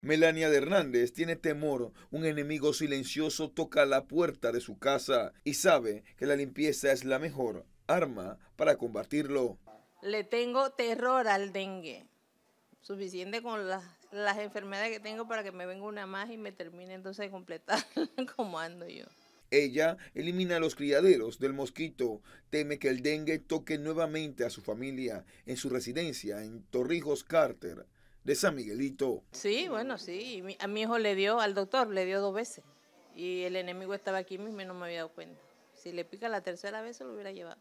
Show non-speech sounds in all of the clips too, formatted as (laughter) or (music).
Melania de Hernández tiene temor. Un enemigo silencioso toca la puerta de su casa y sabe que la limpieza es la mejor arma para combatirlo. Le tengo terror al dengue. Suficiente con las, enfermedades que tengo para que me venga una más y me termine entonces de completar (laughs) como ando yo. Ella elimina los criaderos del mosquito, teme que el dengue toque nuevamente a su familia en su residencia en Torrijos Carter de San Miguelito. Sí, bueno, sí. A mi hijo le dio, al doctor le dio dos veces. Y el enemigo estaba aquí mismo y no me había dado cuenta. Si le pica la tercera vez, se lo hubiera llevado.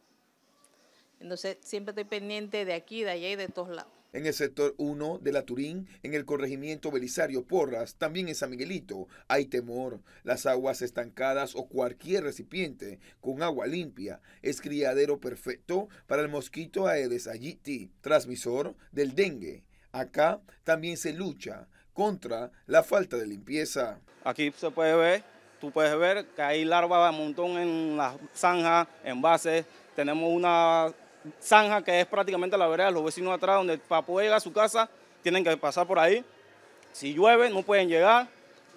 Entonces, siempre estoy pendiente de aquí, de allá y de todos lados. En el sector 1 de la Turín, en el corregimiento Belisario Porras, también en San Miguelito, hay temor. Las aguas estancadas o cualquier recipiente con agua limpia es criadero perfecto para el mosquito Aedes aegypti, transmisor del dengue Acá también se lucha contra la falta de limpieza. Aquí se puede ver, tú puedes ver que hay larvas de montón en las zanjas, en Tenemos una zanja que es prácticamente la vereda de los vecinos atrás, donde para poder llegar a su casa tienen que pasar por ahí. Si llueve no pueden llegar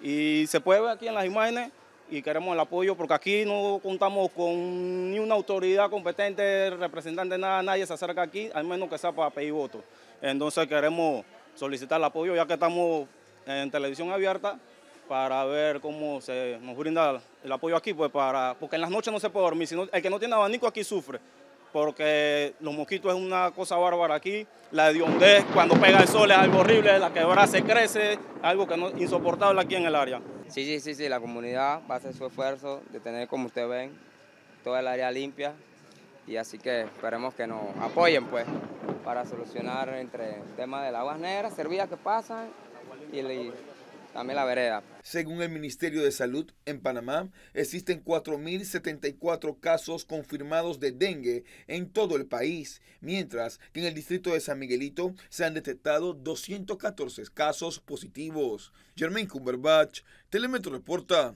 y se puede ver aquí en las imágenes y queremos el apoyo porque aquí no contamos con ni una autoridad competente, representante, nada, nadie se acerca aquí, al menos que sea para pedir votos. Entonces queremos solicitar el apoyo ya que estamos en televisión abierta para ver cómo se nos brinda el apoyo aquí, pues para, porque en las noches no se puede dormir, sino el que no tiene abanico aquí sufre, porque los mosquitos es una cosa bárbara aquí, la de hediondez cuando pega el sol es algo horrible, la quebrada se crece, algo que no, insoportable aquí en el área. Sí, sí, sí, sí, la comunidad va a hacer su esfuerzo de tener, como ustedes ven, toda el área limpia y así que esperemos que nos apoyen pues para solucionar entre el tema de las aguas negras, servidas que pasan y también la vereda. Según el Ministerio de Salud, en Panamá existen 4.074 casos confirmados de dengue en todo el país, mientras que en el distrito de San Miguelito se han detectado 214 casos positivos. Germán Cumberbatch, Telemetro reporta.